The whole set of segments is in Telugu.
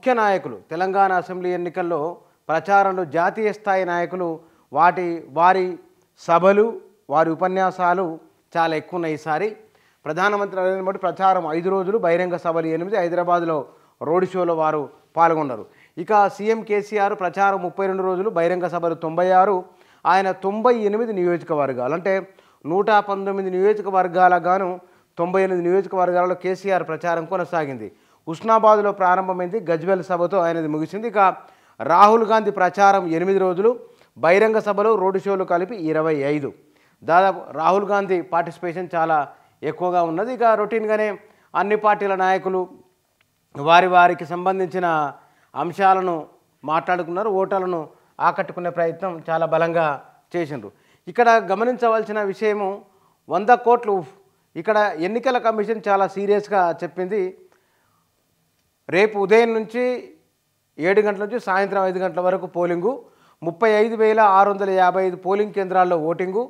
ముఖ్య నాయకులు తెలంగాణ అసెంబ్లీ ఎన్నికల్లో ప్రచారంలో జాతీయ స్థాయి నాయకులు వాటి వారి సభలు వారి ఉపన్యాసాలు చాలా ఎక్కువ ఉన్నాయి ఈసారి ప్రధానమంత్రి నరేంద్ర మోడీ ప్రచారం ఐదు రోజులు బహిరంగ సభలు ఎనిమిది హైదరాబాద్లో రోడ్ షోలో వారు పాల్గొన్నారు ఇక సీఎం కేసీఆర్ ప్రచారం ముప్పై రెండు రోజులు బహిరంగ సభలు తొంభై ఆరు ఆయన తొంభై ఎనిమిది నియోజకవర్గాలు అంటే నూట పంతొమ్మిది నియోజకవర్గాల గాను తొంభై ఎనిమిది నియోజకవర్గాలలో కేసీఆర్ ప్రచారం కొనసాగింది హుస్నాబాద్లో ప్రారంభమైంది గజ్వెల్ సభతో ఆయనది ముగిసింది ఇక రాహుల్ గాంధీ ప్రచారం ఎనిమిది రోజులు బహిరంగ సభలో రోడ్డు షోలు కలిపి ఇరవై ఐదు దాదాపు రాహుల్ గాంధీ పార్టిసిపేషన్ చాలా ఎక్కువగా ఉన్నది ఇక రొటీన్గానే అన్ని పార్టీల నాయకులు వారి వారికి సంబంధించిన అంశాలను మాట్లాడుకున్నారు ఓటర్లను ఆకట్టుకునే ప్రయత్నం చాలా బలంగా చేసిండ్రు ఇక్కడ గమనించవలసిన విషయము వంద కోట్లు ఇక్కడ ఎన్నికల కమిషన్ చాలా సీరియస్గా చెప్పింది రేపు ఉదయం నుంచి ఏడు గంటల నుంచి సాయంత్రం ఐదు గంటల వరకు పోలింగు ముప్పై ఐదు వేల ఆరు వందల యాభై ఐదు పోలింగ్ కేంద్రాల్లో ఓటింగు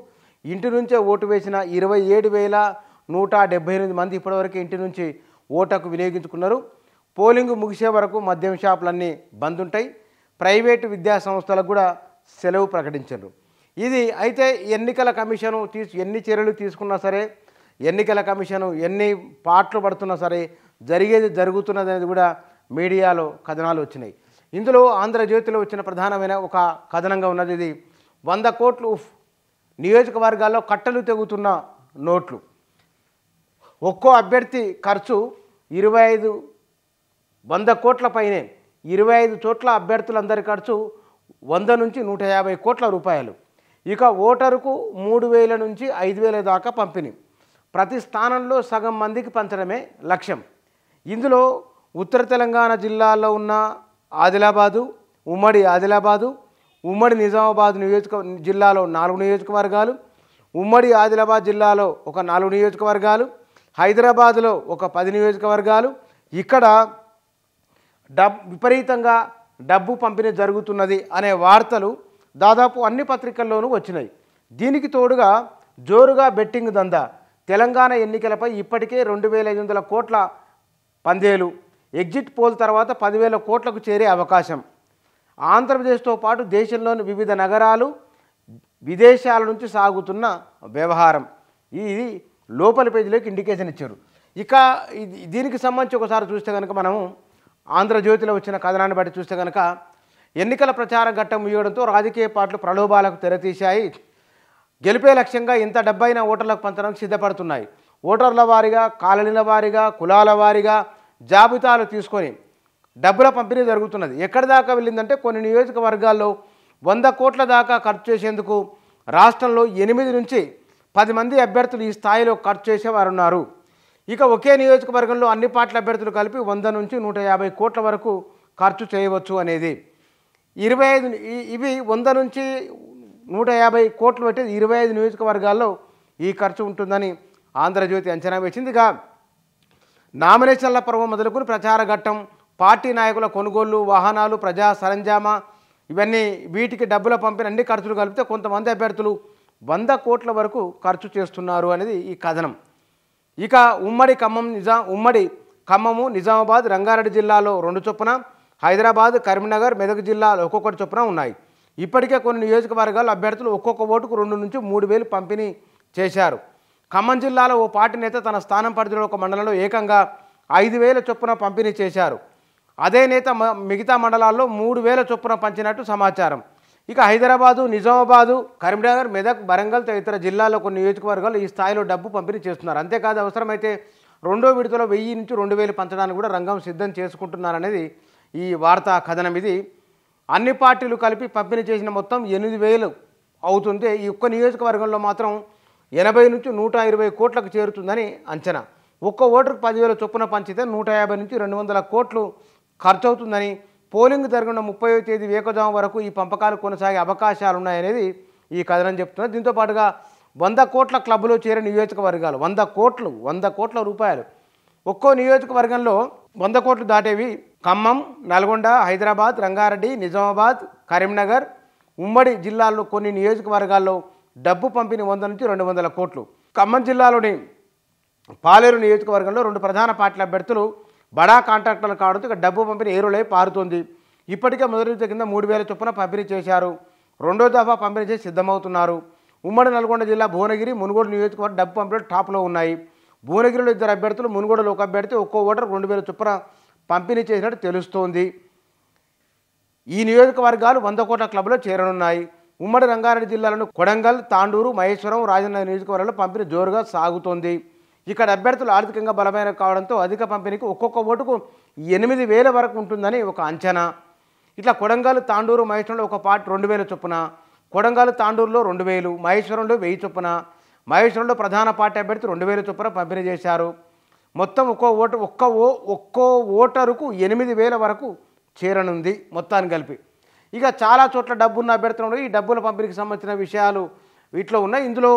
ఇంటి నుంచే ఓటు వేసిన ఇరవై ఏడు వేల నూట డెబ్బై ఎనిమిది మంది ఇప్పటివరకు ఇంటి నుంచి ఓటకు వినియోగించుకున్నారు పోలింగ్ ముగిసే వరకు మద్యం షాపులన్నీ బంద్ ఉంటాయి ప్రైవేటు విద్యా సంస్థలకు కూడా సెలవు ప్రకటించారు ఇది అయితే ఎన్నికల కమిషను తీసు ఎన్ని చర్యలు తీసుకున్నా సరే ఎన్నికల కమిషను ఎన్ని పాటలు పడుతున్నా సరే జరిగేది జరుగుతున్నది అనేది కూడా మీడియాలో కథనాలు వచ్చినాయి ఇందులో ఆంధ్రజ్యోతిలో వచ్చిన ప్రధానమైన ఒక కథనంగా ఉన్నది ఇది వంద కోట్లు నియోజకవర్గాల్లో కట్టలు తెగుతున్న నోట్లు ఒక్కో అభ్యర్థి ఖర్చు ఇరవై ఐదు వంద కోట్ల పైనే ఇరవై ఐదు చోట్ల అభ్యర్థులందరి ఖర్చు వంద నుంచి నూట యాభై కోట్ల రూపాయలు ఇక ఓటరుకు మూడు వేల నుంచి ఐదు వేల దాకా పంపిణీ ప్రతి స్థానంలో సగం మందికి పంచడమే లక్ష్యం ఇందులో ఉత్తర తెలంగాణ జిల్లాల్లో ఉన్న ఆదిలాబాదు ఉమ్మడి ఆదిలాబాదు ఉమ్మడి నిజామాబాద్ నియోజక జిల్లాలో నాలుగు నియోజకవర్గాలు ఉమ్మడి ఆదిలాబాద్ జిల్లాలో ఒక నాలుగు నియోజకవర్గాలు హైదరాబాద్లో ఒక పది నియోజకవర్గాలు ఇక్కడ డబ్ విపరీతంగా డబ్బు పంపిణీ జరుగుతున్నది అనే వార్తలు దాదాపు అన్ని పత్రికల్లోనూ వచ్చినాయి దీనికి తోడుగా జోరుగా బెట్టింగ్ దందా తెలంగాణ ఎన్నికలపై ఇప్పటికే రెండు వేల ఐదు వందల కోట్ల పందేలు ఎగ్జిట్ పోల్ తర్వాత పదివేల కోట్లకు చేరే అవకాశం ఆంధ్రప్రదేశ్తో పాటు దేశంలోని వివిధ నగరాలు విదేశాల నుంచి సాగుతున్న వ్యవహారం ఇది లోపల పేజీలోకి ఇండికేషన్ ఇచ్చారు ఇక దీనికి సంబంధించి ఒకసారి చూస్తే కనుక మనము ఆంధ్రజ్యోతిలో వచ్చిన కథనాన్ని బట్టి చూస్తే కనుక ఎన్నికల ప్రచార ఘట్టం ఇవ్వడంతో రాజకీయ పార్టీలు ప్రలోభాలకు తెరతీశాయి గెలిపే లక్ష్యంగా ఇంత డెబ్బైన ఓటర్లకు పంచడానికి సిద్ధపడుతున్నాయి ఓటర్ల వారీగా కాలనీల వారీగా కులాల వారీగా జాబితాలు తీసుకొని డబ్బుల పంపిణీ జరుగుతున్నది ఎక్కడి దాకా వెళ్ళిందంటే కొన్ని నియోజకవర్గాల్లో వంద కోట్ల దాకా ఖర్చు చేసేందుకు రాష్ట్రంలో ఎనిమిది నుంచి పది మంది అభ్యర్థులు ఈ స్థాయిలో ఖర్చు చేసేవారున్నారు ఇక ఒకే నియోజకవర్గంలో అన్ని పార్టీల అభ్యర్థులు కలిపి వంద నుంచి నూట యాభై కోట్ల వరకు ఖర్చు చేయవచ్చు అనేది ఇరవై ఐదు ఇవి వంద నుంచి నూట యాభై కోట్లు పెట్టేది ఇరవై ఐదు నియోజకవర్గాల్లో ఈ ఖర్చు ఉంటుందని ఆంధ్రజ్యోతి అంచనా వేసింది ఇక నామినేషన్ల పర్వం మొదలుకుని ప్రచార ఘట్టం పార్టీ నాయకుల కొనుగోళ్లు వాహనాలు ప్రజా సరంజామా ఇవన్నీ వీటికి డబ్బులు పంపిన అన్ని ఖర్చులు కలిపితే కొంతమంది అభ్యర్థులు వంద కోట్ల వరకు ఖర్చు చేస్తున్నారు అనేది ఈ కథనం ఇక ఉమ్మడి ఖమ్మం నిజాం ఉమ్మడి ఖమ్మము నిజామాబాద్ రంగారెడ్డి జిల్లాలో రెండు చొప్పున హైదరాబాద్ కరీంనగర్ మెదక్ జిల్లాలో ఒక్కొక్కటి చొప్పున ఉన్నాయి ఇప్పటికే కొన్ని నియోజకవర్గాల్లో అభ్యర్థులు ఒక్కొక్క ఓటుకు రెండు నుంచి మూడు వేలు పంపిణీ చేశారు ఖమ్మం జిల్లాలో ఓ పార్టీ నేత తన స్థానం పరిధిలో ఒక మండలంలో ఏకంగా ఐదు వేల చొప్పున పంపిణీ చేశారు అదే నేత మిగతా మండలాల్లో మూడు వేల చొప్పున పంచినట్టు సమాచారం ఇక హైదరాబాదు నిజామాబాదు కరీంనగర్ మెదక్ వరంగల్ తదితర జిల్లాలో కొన్ని నియోజకవర్గాలు ఈ స్థాయిలో డబ్బు పంపిణీ చేస్తున్నారు అంతేకాదు అవసరమైతే రెండో విడతలో వెయ్యి నుంచి రెండు వేలు పంచడానికి కూడా రంగం సిద్ధం చేసుకుంటున్నారనేది ఈ వార్తా కథనం ఇది అన్ని పార్టీలు కలిపి పంపిణీ చేసిన మొత్తం ఎనిమిది వేలు అవుతుంది ఈ ఒక్క నియోజకవర్గంలో మాత్రం ఎనభై నుంచి నూట ఇరవై కోట్లకు చేరుతుందని అంచనా ఒక్క ఓటరుకు పదివేల చొప్పున పంచితే నూట యాభై నుంచి రెండు వందల కోట్లు ఖర్చవుతుందని పోలింగ్ జరగడం ముప్పై తేదీ వేకజాము వరకు ఈ పంపకాలు కొనసాగే అవకాశాలున్నాయనేది ఈ కథనం చెప్తున్నారు దీంతో పాటుగా వంద కోట్ల క్లబ్లో చేరే నియోజకవర్గాలు వంద కోట్లు వంద కోట్ల రూపాయలు ఒక్కో నియోజకవర్గంలో వంద కోట్లు దాటేవి ఖమ్మం నల్గొండ హైదరాబాద్ రంగారెడ్డి నిజామాబాద్ కరీంనగర్ ఉమ్మడి జిల్లాల్లో కొన్ని నియోజకవర్గాల్లో డబ్బు పంపిణీ వంద నుంచి రెండు వందల కోట్లు ఖమ్మం జిల్లాలోని పాలేరు నియోజకవర్గంలో రెండు ప్రధాన పార్టీల అభ్యర్థులు బడా కాంట్రాక్టర్లు కావడంతో ఇక డబ్బు పంపిణీ ఏరులై పారుతోంది ఇప్పటికే మొదటి కింద మూడు వేల చొప్పున పంపిణీ చేశారు రెండో దఫా పంపిణీ చేసి సిద్ధమవుతున్నారు ఉమ్మడి నల్గొండ జిల్లా భువనగిరి మునుగోడు నియోజకవర్గం డబ్బు పంపిణీ టాప్లో ఉన్నాయి భువనగిరిలో ఇద్దరు అభ్యర్థులు మునుగోడులో ఒక అభ్యర్థి ఒక్కో ఓటర్ రెండు వేల చొప్పున పంపిణీ చేసినట్టు తెలుస్తోంది ఈ నియోజకవర్గాలు వంద కోట్ల క్లబ్లో చేరనున్నాయి ఉమ్మడి రంగారెడ్డి జిల్లాలను కొడంగల్ తాండూరు మహేశ్వరం రాజన్న నియోజకవర్గాల్లో పంపిణీ జోరుగా సాగుతోంది ఇక్కడ అభ్యర్థులు ఆర్థికంగా బలమైన కావడంతో అధిక పంపిణీకి ఒక్కొక్క ఓటుకు ఎనిమిది వేల వరకు ఉంటుందని ఒక అంచనా ఇట్లా కొడంగల్ తాండూరు మహేశ్వరంలో ఒక పార్ట్ రెండు వేల చొప్పున కొడంగల్ తాండూరులో రెండు వేలు మహేశ్వరంలో వెయ్యి చొప్పున మహేశ్వరంలో ప్రధాన పార్టీ అభ్యర్థి రెండు వేల చొప్పున పంపిణీ చేశారు మొత్తం ఒక్కో ఓటు ఒక్క ఓ ఒక్కో ఓటరుకు ఎనిమిది వేల వరకు చేరనుంది మొత్తాన్ని కలిపి ఇక చాలా చోట్ల డబ్బున్న అభ్యర్థులు ఈ డబ్బుల పంపిణీకి సంబంధించిన విషయాలు వీటిలో ఉన్నాయి ఇందులో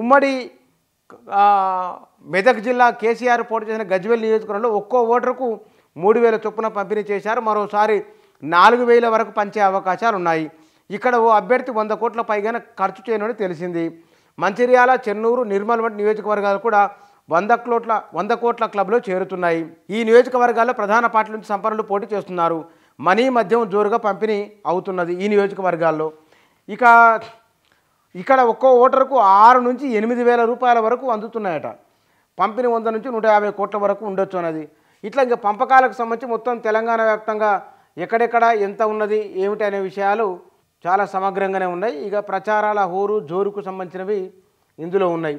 ఉమ్మడి మెదక్ జిల్లా కేసీఆర్ పోటీ చేసిన గజ్వేల్ నియోజకవర్గంలో ఒక్కో ఓటరుకు మూడు వేల చొప్పున పంపిణీ చేశారు మరోసారి నాలుగు వేల వరకు పంచే అవకాశాలు ఉన్నాయి ఇక్కడ ఓ అభ్యర్థి వంద కోట్ల పైగానే ఖర్చు చేయనని తెలిసింది మంచిర్యాల చెన్నూరు నిర్మల్ వంటి నియోజకవర్గాలు కూడా వంద కోట్ల వంద కోట్ల క్లబ్లో చేరుతున్నాయి ఈ నియోజకవర్గాల్లో ప్రధాన పార్టీల నుంచి సంపన్నులు పోటీ చేస్తున్నారు మనీ మద్యం జోరుగా పంపిణీ అవుతున్నది ఈ నియోజకవర్గాల్లో ఇక ఇక్కడ ఒక్కో ఓటర్కు ఆరు నుంచి ఎనిమిది వేల రూపాయల వరకు అందుతున్నాయట పంపిణీ వంద నుంచి నూట యాభై కోట్ల వరకు ఉండొచ్చు అన్నది ఇట్లా ఇంకా పంపకాలకు సంబంధించి మొత్తం తెలంగాణ వ్యాప్తంగా ఎక్కడెక్కడ ఎంత ఉన్నది ఏమిటి అనే విషయాలు చాలా సమగ్రంగానే ఉన్నాయి ఇక ప్రచారాల హోరు జోరుకు సంబంధించినవి ఇందులో ఉన్నాయి